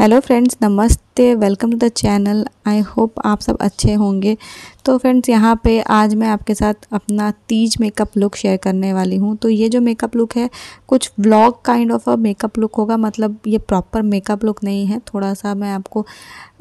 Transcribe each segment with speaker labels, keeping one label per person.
Speaker 1: hello friends नमस्ते welcome to the channel I hope आप सब अच्छे होंगे तो फ्रेंड्स यहाँ पे आज मैं आपके साथ अपना तीज मेकअप लुक शेयर करने वाली हूँ तो ये जो मेकअप लुक है कुछ vlog kind of a makeup look होगा मतलब ये प्रॉपर मेकअप लुक नहीं है थोड़ा सा मैं आपको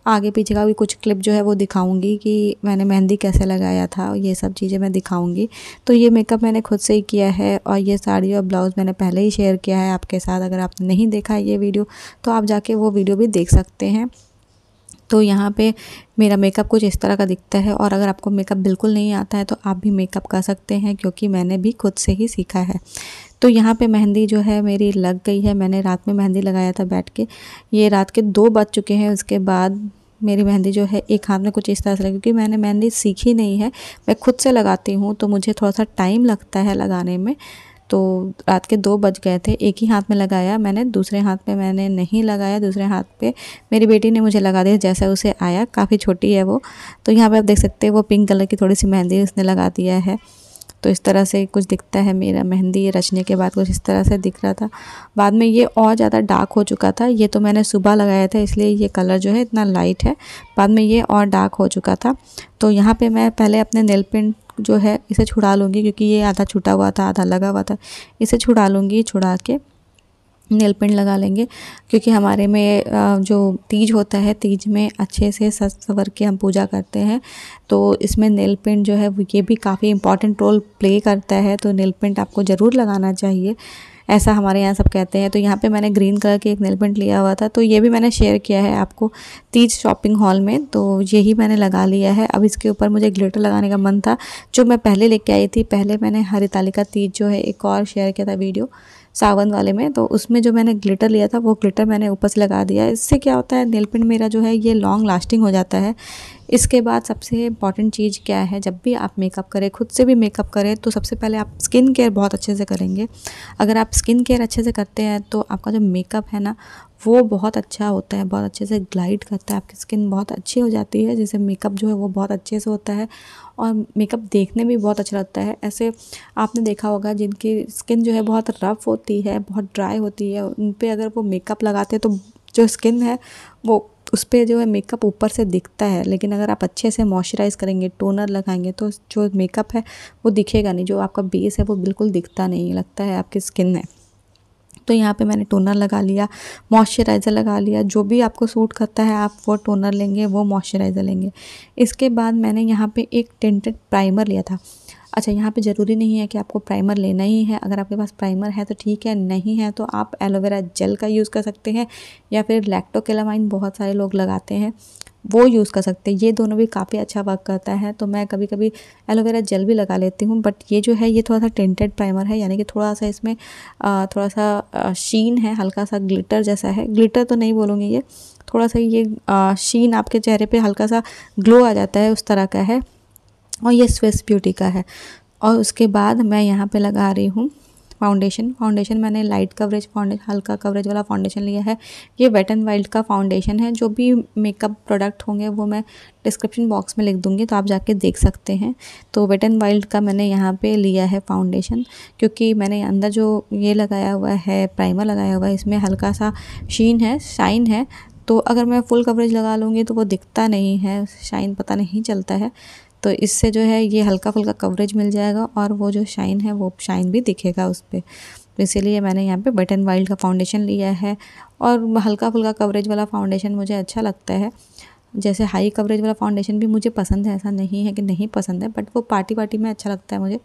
Speaker 1: आगे पीछे का भी कुछ क्लिप जो है वो दिखाऊंगी कि मैंने मेहंदी कैसे लगाया था ये सब चीज़ें मैं दिखाऊंगी तो ये मेकअप मैंने खुद से ही किया है और ये साड़ी और ब्लाउज़ मैंने पहले ही शेयर किया है आपके साथ अगर आपने नहीं देखा ये वीडियो तो आप जाके वो वीडियो भी देख सकते हैं तो यहाँ पे मेरा मेकअप कुछ इस तरह का दिखता है और अगर आपको मेकअप बिल्कुल नहीं आता है तो आप भी मेकअप कर सकते हैं क्योंकि मैंने भी खुद से ही सीखा है तो यहाँ पे मेहंदी जो है मेरी लग गई है मैंने रात में मेहंदी लगाया था बैठ के ये रात के दो बज चुके हैं उसके बाद मेरी मेहंदी जो है एक हाथ में कुछ इस तरह से लगी क्योंकि मैंने मेहंदी सीखी नहीं है मैं खुद से लगाती हूँ तो मुझे थोड़ा सा टाइम लगता है लगाने में तो रात के दो बज गए थे एक ही हाथ में लगाया मैंने दूसरे हाथ पे मैंने नहीं लगाया दूसरे हाथ पे मेरी बेटी ने मुझे लगा दिया जैसा उसे आया काफ़ी छोटी है वो तो यहाँ पे आप देख सकते हैं वो पिंक कलर की थोड़ी सी मेहंदी उसने लगा दिया है तो इस तरह से कुछ दिखता है मेरा मेहंदी रचने के बाद कुछ इस तरह से दिख रहा था बाद में ये और ज़्यादा डार्क हो चुका था ये तो मैंने सुबह लगाया था इसलिए ये कलर जो है इतना लाइट है बाद में ये और डार्क हो चुका था तो यहाँ पर मैं पहले अपने नेल पेंट जो है इसे छुड़ा लूँगी क्योंकि ये आधा छुटा हुआ था आधा लगा हुआ था इसे छुड़ा लूँगी छुड़ा के नेल पेंट लगा लेंगे क्योंकि हमारे में जो तीज होता है तीज में अच्छे से सज सवर के हम पूजा करते हैं तो इसमें नेल पेंट जो है ये भी काफ़ी इंपॉर्टेंट रोल प्ले करता है तो नेल पेंट आपको ज़रूर लगाना चाहिए ऐसा हमारे यहाँ सब कहते हैं तो यहाँ पे मैंने ग्रीन कलर के एक नेल पेंट लिया हुआ था तो ये भी मैंने शेयर किया है आपको तीज शॉपिंग हॉल में तो यही मैंने लगा लिया है अब इसके ऊपर मुझे ग्लिटर लगाने का मन था जो मैं पहले लेके आई थी पहले मैंने हरितालिका तीज जो है एक और शेयर किया था वीडियो सावन वाले में तो उसमें जो मैंने ग्लिटर लिया था वो ग्लिटर मैंने ऊपर से लगा दिया इससे क्या होता है नेल पेंट मेरा जो है ये लॉन्ग लास्टिंग हो जाता है इसके बाद सबसे इम्पॉर्टेंट चीज़ क्या है जब भी आप मेकअप करें खुद से भी मेकअप करें तो सबसे पहले आप स्किन केयर बहुत अच्छे से करेंगे अगर आप स्किन केयर अच्छे से करते हैं तो आपका जो मेकअप है ना वो बहुत अच्छा होता है बहुत अच्छे से ग्लाइड करता है आपकी स्किन बहुत अच्छी हो जाती है जैसे मेकअप जो है वो बहुत अच्छे से होता है और मेकअप देखने भी बहुत अच्छा लगता है ऐसे आपने देखा होगा जिनकी स्किन जो है बहुत रफ़ होती है बहुत ड्राई होती है उन पर अगर वो मेकअप लगाते हैं तो जो स्किन है वो उस पर जो है मेकअप ऊपर से दिखता है लेकिन अगर आप अच्छे से मॉइस्चराइज़ करेंगे टोनर लगाएंगे तो जो मेकअप है वो दिखेगा नहीं जो आपका बेस है वो बिल्कुल दिखता नहीं लगता है आपकी स्किन है तो यहाँ पे मैंने टोनर लगा लिया मॉइस्चराइज़र लगा लिया जो भी आपको सूट करता है आप वो टोनर लेंगे वो मॉइस्चराइज़र लेंगे इसके बाद मैंने यहाँ पे एक टेंटेड प्राइमर लिया था अच्छा यहाँ पे ज़रूरी नहीं है कि आपको प्राइमर लेना ही है अगर आपके पास प्राइमर है तो ठीक है नहीं है तो आप एलोवेरा जेल का यूज़ कर सकते हैं या फिर लैक्टोकेलामाइन बहुत सारे लोग लगाते हैं वो यूज़ कर सकते हैं ये दोनों भी काफ़ी अच्छा वर्क करता है तो मैं कभी कभी एलोवेरा जेल भी लगा लेती हूँ बट ये जो है ये थोड़ा सा टेंटेड प्राइमर है यानी कि थोड़ा सा इसमें थोड़ा सा शीन है हल्का सा ग्लिटर जैसा है ग्लिटर तो नहीं बोलूँगी ये थोड़ा सा ये शीन आपके चेहरे पे हल्का सा ग्लो आ जाता है उस तरह का है और ये स्विस ब्यूटी का है और उसके बाद मैं यहाँ पे लगा रही हूँ फाउंडेशन फाउंडेशन मैंने लाइट कवरेज फाउंडेशन हल्का कवरेज वाला फाउंडेशन लिया है ये वेट एंड वाइल्ड का फाउंडेशन है जो भी मेकअप प्रोडक्ट होंगे वो मैं डिस्क्रिप्शन बॉक्स में लिख दूँगी तो आप जाके देख सकते हैं तो वेट एंड वाइल्ड का मैंने यहाँ पे लिया है फाउंडेशन क्योंकि मैंने अंदर जो ये लगाया हुआ है प्राइमर लगाया हुआ है इसमें हल्का सा शीन है शाइन है तो अगर मैं फुल कवरेज लगा लूँगी तो वो दिखता नहीं है शाइन पता नहीं चलता है तो इससे जो है ये हल्का फुल्का कवरेज मिल जाएगा और वो जो शाइन है वो शाइन भी दिखेगा उस पर तो इसीलिए मैंने यहाँ पे बटन वाइल्ड का फाउंडेशन लिया है और हल्का फुल्का कवरेज वाला फाउंडेशन मुझे अच्छा लगता है जैसे हाई कवरेज वाला फाउंडेशन भी मुझे पसंद है ऐसा नहीं है कि नहीं पसंद है बट वो पार्टी पार्टी में अच्छा लगता है मुझे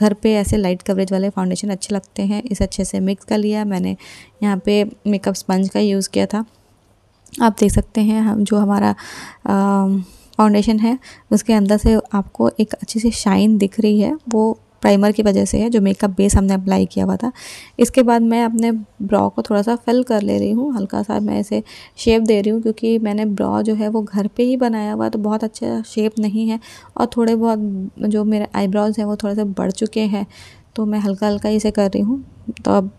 Speaker 1: घर पे ऐसे लाइट कवरेज वाले फाउंडेशन अच्छे लगते हैं इस अच्छे से मिक्स कर लिया मैंने यहाँ पे मेकअप स्पंज का यूज़ किया था आप देख सकते हैं हम जो हमारा आ, फाउंडेशन है उसके अंदर से आपको एक अच्छी सी शाइन दिख रही है वो प्राइमर की वजह से है जो मेकअप बेस हमने अप्लाई किया हुआ था इसके बाद मैं अपने ब्रॉ को थोड़ा सा फिल कर ले रही हूँ हल्का सा मैं इसे शेप दे रही हूँ क्योंकि मैंने ब्रॉ जो है वो घर पे ही बनाया हुआ तो बहुत अच्छा शेप नहीं है और थोड़े बहुत जो मेरे आईब्रोज हैं वो थोड़े से बढ़ चुके हैं तो मैं हल्का हल्का इसे कर रही हूँ तो अब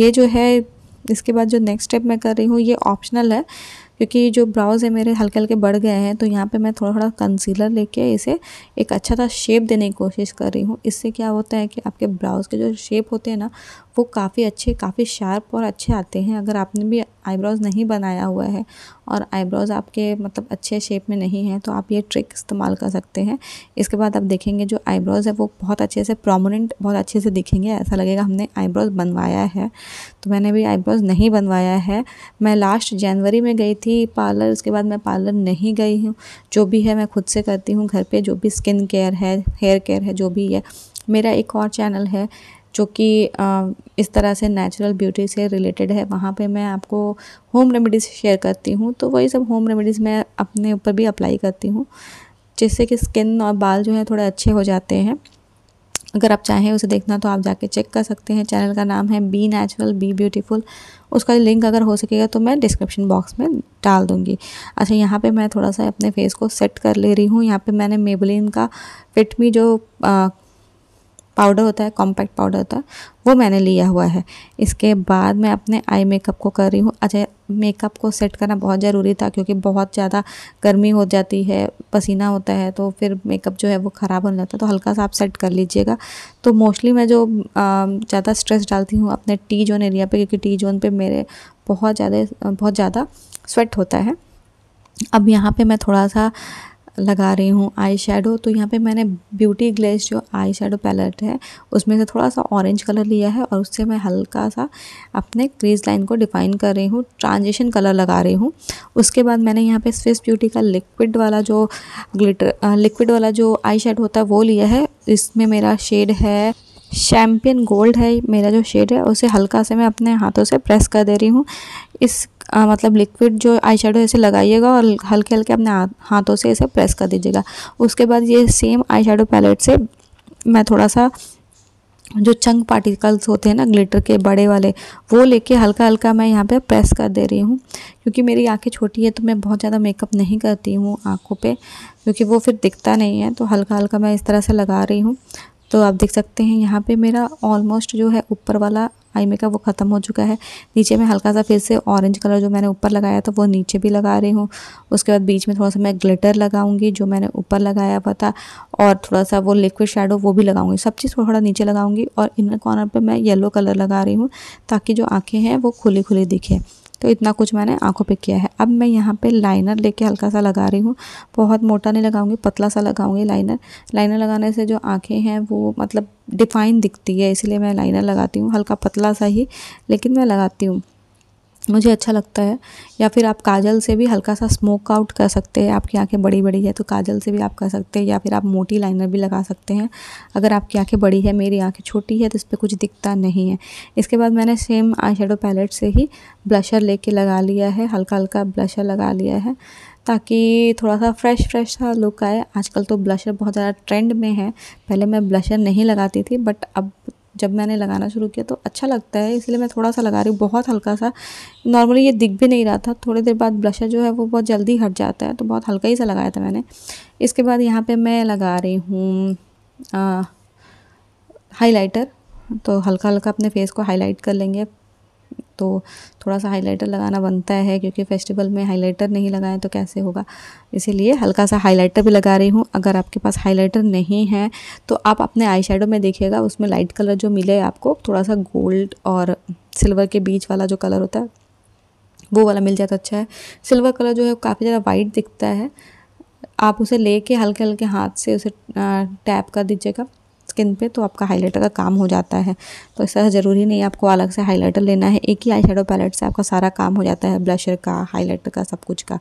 Speaker 1: ये जो है इसके बाद जो नेक्स्ट स्टेप मैं कर रही हूँ ये ऑप्शनल है क्योंकि जो ब्राउज़ है मेरे हल्के हल्के बढ़ गए हैं तो यहाँ पे मैं थोड़ा थोड़ा कंसीलर लेके इसे एक अच्छा सा शेप देने की कोशिश कर रही हूँ इससे क्या होता है कि आपके ब्राउज़ के जो शेप होते हैं ना वो काफ़ी अच्छे काफ़ी शार्प और अच्छे आते हैं अगर आपने भी आईब्रोज़ नहीं बनाया हुआ है और आईब्रोज़ आपके मतलब अच्छे शेप में नहीं है तो आप ये ट्रिक इस्तेमाल कर सकते हैं इसके बाद आप देखेंगे जो आईब्रोज़ है वो बहुत अच्छे से प्रोमोनेंट बहुत अच्छे से दिखेंगे ऐसा लगेगा हमने आईब्रोज़ बनवाया है तो मैंने भी आईब्रोज़ नहीं बनवाया है मैं लास्ट जनवरी में गई थी पार्लर उसके बाद मैं पार्लर नहीं गई हूँ जो भी है मैं खुद से करती हूँ घर पर जो भी स्किन केयर है हेयर केयर है जो भी है मेरा एक और चैनल है जो कि इस तरह से नेचुरल ब्यूटी से रिलेटेड है वहाँ पे मैं आपको होम रेमेडीज़ शेयर करती हूँ तो वही सब होम रेमेडीज़ मैं अपने ऊपर भी अप्लाई करती हूँ जिससे कि स्किन और बाल जो है थोड़े अच्छे हो जाते हैं अगर आप चाहें उसे देखना तो आप जाके चेक कर सकते हैं चैनल का नाम है बी नेचुरल बी ब्यूटीफुल उसका लिंक अगर हो सकेगा तो मैं डिस्क्रिप्शन बॉक्स में डाल दूंगी अच्छा यहाँ पे मैं थोड़ा सा अपने फेस को सेट कर ले रही हूँ यहाँ पे मैंने मेबलिन का फिट मी जो आ, पाउडर होता है कॉम्पैक्ट पाउडर होता है वो मैंने लिया हुआ है इसके बाद मैं अपने आई मेकअप को कर रही हूँ अच्छा मेकअप को सेट करना बहुत ज़रूरी था क्योंकि बहुत ज़्यादा गर्मी हो जाती है पसीना होता है तो फिर मेकअप जो है वो ख़राब होने जाता है तो हल्का सा आप सेट कर लीजिएगा तो मोस्टली मैं जो ज़्यादा स्ट्रेस डालती हूँ अपने टी जोन एरिया पर क्योंकि टी जोन पर मेरे बहुत ज़्यादा बहुत ज़्यादा स्वेट होता है अब यहाँ पर मैं थोड़ा सा लगा रही हूँ आई शेडो तो यहाँ पे मैंने ब्यूटी ग्लेस जो आई शेडो पैलेट है उसमें से थोड़ा सा ऑरेंज कलर लिया है और उससे मैं हल्का सा अपने क्रीज लाइन को डिफाइन कर रही हूँ ट्रांजिशन कलर लगा रही हूँ उसके बाद मैंने यहाँ पे स्विस ब्यूटी का लिक्विड वाला जो ग्लिटर लिक्विड वाला जो आई होता है वो लिया है इसमें मेरा शेड है शैम्पियन गोल्ड है मेरा जो शेड है उसे हल्का से मैं अपने हाथों से प्रेस कर दे रही हूँ इस आ, मतलब लिक्विड जो आई शेडो ऐसे लगाइएगा और हल्के हल्के अपने हाथों से इसे प्रेस कर दीजिएगा उसके बाद ये सेम आई शेडो पैलेट से मैं थोड़ा सा जो चंग पार्टिकल्स होते हैं ना ग्लिटर के बड़े वाले वो लेके हल्का हल्का मैं यहाँ पे प्रेस कर दे रही हूँ क्योंकि मेरी आंखें छोटी है तो मैं बहुत ज़्यादा मेकअप नहीं करती हूँ आँखों पे क्योंकि वो फिर दिखता नहीं है तो हल्का हल्का मैं इस तरह से लगा रही हूँ तो आप देख सकते हैं यहाँ पे मेरा ऑलमोस्ट जो है ऊपर वाला आई मेकअप वो ख़त्म हो चुका है नीचे में हल्का सा फिर से ऑरेंज कलर जो मैंने ऊपर लगाया था वो नीचे भी लगा रही हूँ उसके बाद बीच में थोड़ा सा मैं ग्लिटर लगाऊंगी जो मैंने ऊपर लगाया हुआ था और थोड़ा सा वो लिक्विड शेडो वो भी लगाऊंगी सब चीज़ थोड़ा नीचे लगाऊंगी और इनर कॉर्नर पर मैं येलो कलर लगा रही हूँ ताकि जो आँखें हैं वो खुली खुली दिखे तो इतना कुछ मैंने आँखों पे किया है अब मैं यहाँ पे लाइनर लेके हल्का सा लगा रही हूँ बहुत मोटा नहीं लगाऊंगी पतला सा लगाऊंगी लाइनर लाइनर लगाने से जो आँखें हैं वो मतलब डिफाइन दिखती है इसलिए मैं लाइनर लगाती हूँ हल्का पतला सा ही लेकिन मैं लगाती हूँ मुझे अच्छा लगता है या फिर आप काजल से भी हल्का सा स्मोक आउट कर सकते हैं आपकी आंखें बड़ी बड़ी है तो काजल से भी आप कर सकते हैं या फिर आप मोटी लाइनर भी लगा सकते हैं अगर आपकी आंखें बड़ी है मेरी आंखें छोटी है तो इस पर कुछ दिखता नहीं है इसके बाद मैंने सेम आई पैलेट से ही ब्लशर ले लगा लिया है हल्का हल्का ब्लशर लगा लिया है ताकि थोड़ा सा फ्रेश फ्रेश सा लुक आए आजकल तो ब्लशर बहुत ज़्यादा ट्रेंड में है पहले मैं ब्लशर नहीं लगाती थी बट अब जब मैंने लगाना शुरू किया तो अच्छा लगता है इसलिए मैं थोड़ा सा लगा रही हूँ बहुत हल्का सा नॉर्मली ये दिख भी नहीं रहा था थोड़ी देर बाद ब्लशर जो है वो बहुत जल्दी हट जाता है तो बहुत हल्का ही सा लगाया था मैंने इसके बाद यहाँ पर मैं लगा रही हूँ हाईलाइटर तो हल्का हल्का अपने फेस को हाईलाइट कर लेंगे तो थोड़ा सा हाइलाइटर लगाना बनता है क्योंकि फेस्टिवल में हाइलाइटर नहीं लगाएं तो कैसे होगा इसीलिए हल्का सा हाइलाइटर भी लगा रही हूँ अगर आपके पास हाइलाइटर नहीं है तो आप अपने आई में देखिएगा उसमें लाइट कलर जो मिले आपको थोड़ा सा गोल्ड और सिल्वर के बीच वाला जो कलर होता है वो वाला मिल जाए तो अच्छा है सिल्वर कलर जो है काफ़ी ज़्यादा वाइट दिखता है आप उसे लेके हल्के हल्के हाथ से उसे टैप कर दीजिएगा स्किन पे तो आपका हाइलाइटर का काम हो जाता है तो ऐसा ज़रूरी नहीं आपको अलग से हाइलाइटर लेना है एक ही आई शेडो पैलेट से आपका सारा काम हो जाता है ब्लशर का हाइलाइटर का सब कुछ का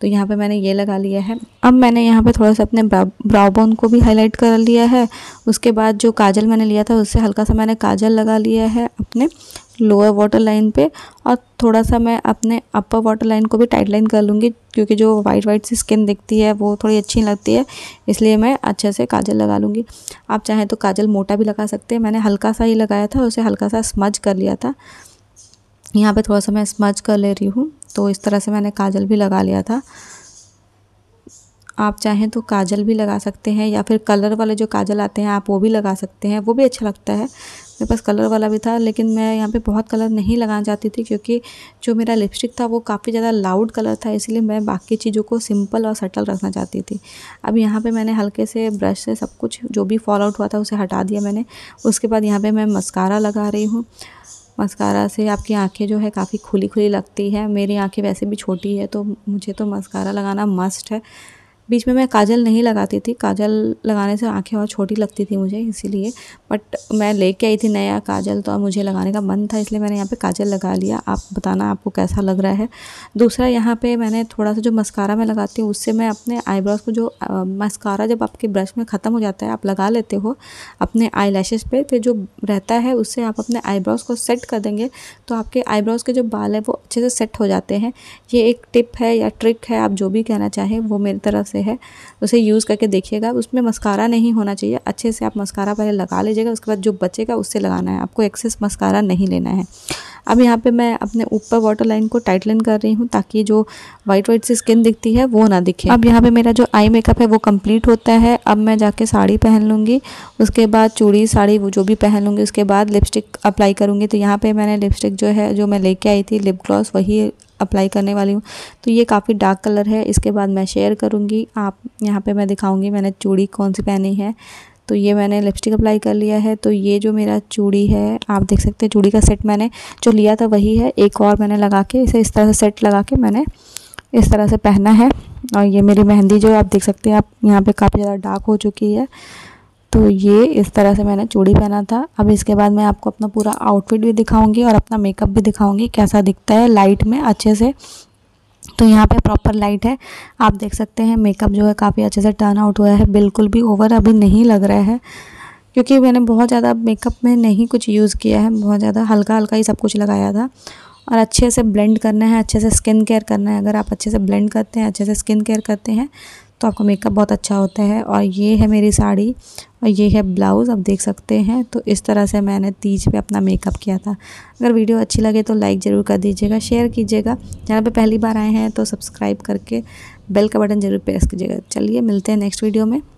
Speaker 1: तो यहाँ पे मैंने ये लगा लिया है अब मैंने यहाँ पे थोड़ा सा अपने ब्राउ बोन को भी हाईलाइट कर लिया है उसके बाद जो काजल मैंने लिया था उससे हल्का सा मैंने काजल लगा लिया है अपने लोअर वाटर लाइन पे और थोड़ा सा मैं अपने अपर वाटर लाइन को भी टाइट लाइन कर लूँगी क्योंकि जो वाइट वाइट सी स्किन दिखती है वो थोड़ी अच्छी लगती है इसलिए मैं अच्छे से काजल लगा लूँगी आप चाहें तो काजल मोटा भी लगा सकते हैं मैंने हल्का सा ही लगाया था उसे हल्का सा स्मज कर लिया था यहाँ पर थोड़ा सा मैं स्मज कर ले रही हूँ तो इस तरह से मैंने काजल भी लगा लिया था आप चाहें तो काजल भी लगा सकते हैं या फिर कलर वाले जो काजल आते हैं आप वो भी लगा सकते हैं वो भी अच्छा लगता है मेरे पास कलर वाला भी था लेकिन मैं यहाँ पे बहुत कलर नहीं लगाना चाहती थी क्योंकि जो मेरा लिपस्टिक था वो काफ़ी ज़्यादा लाउड कलर था इसलिए मैं बाकी चीज़ों को सिंपल और सटल रखना चाहती थी अब यहाँ पे मैंने हल्के से ब्रश से सब कुछ जो भी फॉल आउट हुआ था उसे हटा दिया मैंने उसके बाद यहाँ पर मैं मस्कारा लगा रही हूँ मस्कारा से आपकी आँखें जो है काफ़ी खुली खुली लगती है मेरी आँखें वैसे भी छोटी है तो मुझे तो मस्कारा लगाना मस्ट है बीच में मैं काजल नहीं लगाती थी काजल लगाने से आंखें और छोटी लगती थी मुझे इसीलिए बट मैं लेके आई थी नया काजल तो मुझे लगाने का मन था इसलिए मैंने यहाँ पे काजल लगा लिया आप बताना आपको कैसा लग रहा है दूसरा यहाँ पे मैंने थोड़ा सा जो मस्कारा मैं लगाती हूँ उससे मैं अपने आईब्रोज को जो मस्कारा जब आपके ब्रश में ख़त्म हो जाता है आप लगा लेते हो अपने आई लैशेज पर जो रहता है उससे आप अपने आईब्रोज को सेट कर देंगे तो आपके आईब्रोज के जो बाल है वो अच्छे से सेट हो जाते हैं ये एक टिप है या ट्रिक है आप जो भी कहना चाहें वो मेरी तरफ से से है उसे यूज़ करके देखिएगा उसमें मस्कारा नहीं होना चाहिए अच्छे से आप मस्कारा पहले लगा लीजिएगा उसके बाद जो बचेगा उससे लगाना है आपको एक्सेस मस्कारा नहीं लेना है अब यहाँ पे मैं अपने ऊपर वाटर लाइन को टाइट लाइन कर रही हूँ ताकि जो वाइट वाइट सी स्किन दिखती है वो ना दिखे अब यहाँ पे मेरा जो आई मेकअप है वो कंप्लीट होता है अब मैं जाके साड़ी पहन लूँगी उसके बाद चूड़ी साड़ी वो जो भी पहन लूँगी उसके बाद लिपस्टिक अप्लाई करूँगी तो यहाँ पर मैंने लिपस्टिक जो है जो मैं लेके आई थी लिप ग्लॉस वही अप्लाई करने वाली हूँ तो ये काफ़ी डार्क कलर है इसके बाद मैं शेयर करूँगी आप यहाँ पे मैं दिखाऊँगी मैंने चूड़ी कौन सी पहनी है तो ये मैंने लिपस्टिक अप्लाई कर लिया है तो ये जो मेरा चूड़ी है आप देख सकते हैं चूड़ी का सेट मैंने जो लिया था वही है एक और मैंने लगा के इसे इस तरह से सेट लगा के मैंने इस तरह से पहना है और ये मेरी मेहंदी जो आप देख सकते हैं आप यहाँ पर काफ़ी ज़्यादा डार्क हो चुकी है तो ये इस तरह से मैंने चूड़ी पहना था अब इसके बाद मैं आपको अपना पूरा आउटफिट भी दिखाऊंगी और अपना मेकअप भी दिखाऊंगी कैसा दिखता है लाइट में अच्छे से तो यहाँ पे प्रॉपर लाइट है आप देख सकते हैं मेकअप जो है काफ़ी अच्छे से टर्न आउट हुआ है बिल्कुल भी ओवर अभी नहीं लग रहा है क्योंकि मैंने बहुत ज़्यादा मेकअप में नहीं कुछ यूज़ किया है बहुत ज़्यादा हल्का हल्का ही सब कुछ लगाया था और अच्छे से ब्लेंड करना है अच्छे से स्किन केयर करना है अगर आप अच्छे से ब्लेंड करते हैं अच्छे से स्किन केयर करते हैं तो आपका मेकअप बहुत अच्छा होता है और ये है मेरी साड़ी और ये है ब्लाउज़ आप देख सकते हैं तो इस तरह से मैंने तीज पे अपना मेकअप किया था अगर वीडियो अच्छी लगे तो लाइक ज़रूर कर दीजिएगा शेयर कीजिएगा चैनल पे पहली बार आए हैं तो सब्सक्राइब करके बेल का बटन ज़रूर प्रेस कीजिएगा चलिए मिलते हैं नेक्स्ट वीडियो में